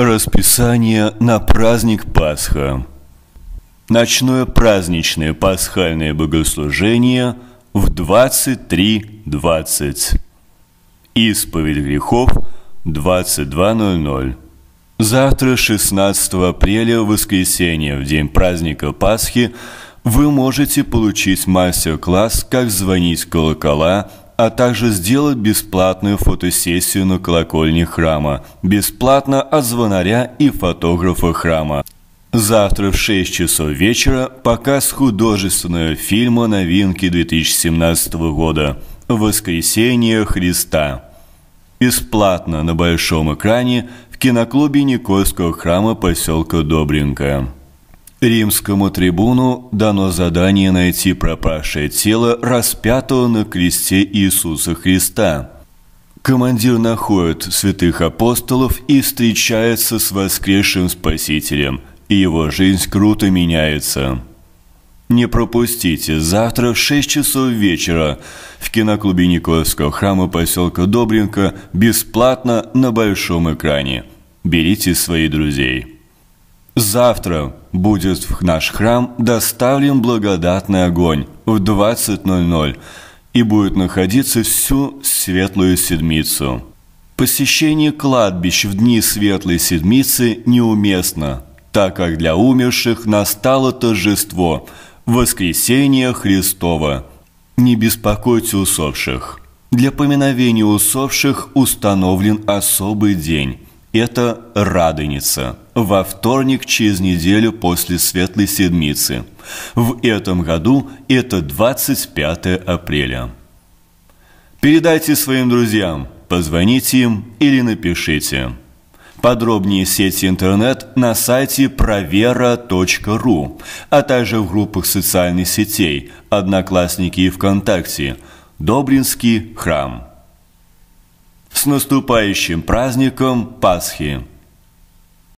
Расписание на праздник Пасха. Ночное праздничное пасхальное богослужение в 23.20. Исповедь грехов 22.00. Завтра, 16 апреля, воскресенье, в день праздника Пасхи, вы можете получить мастер-класс «Как звонить колокола» а также сделать бесплатную фотосессию на колокольне храма, бесплатно от звонаря и фотографа храма. Завтра в 6 часов вечера показ художественного фильма новинки 2017 года «Воскресение Христа». Бесплатно на большом экране в киноклубе Никольского храма поселка Добренко. Римскому трибуну дано задание найти пропавшее тело распятого на кресте Иисуса Христа. Командир находит святых апостолов и встречается с воскресшим Спасителем, и его жизнь круто меняется. Не пропустите, завтра в 6 часов вечера в киноклубе Николаевского храма поселка Добринка бесплатно на большом экране. Берите своих друзей. Завтра будет в наш храм доставлен благодатный огонь в 20.00 и будет находиться всю Светлую Седмицу. Посещение кладбищ в дни Светлой Седмицы неуместно, так как для умерших настало торжество – воскресение Христова. Не беспокойте усопших. Для поминовения усопших установлен особый день – это Радоница – во вторник через неделю после Светлой Седмицы. В этом году это 25 апреля. Передайте своим друзьям, позвоните им или напишите. Подробнее сети интернет на сайте provera.ru, а также в группах социальных сетей «Одноклассники» и «ВКонтакте» Добринский храм. С наступающим праздником Пасхи!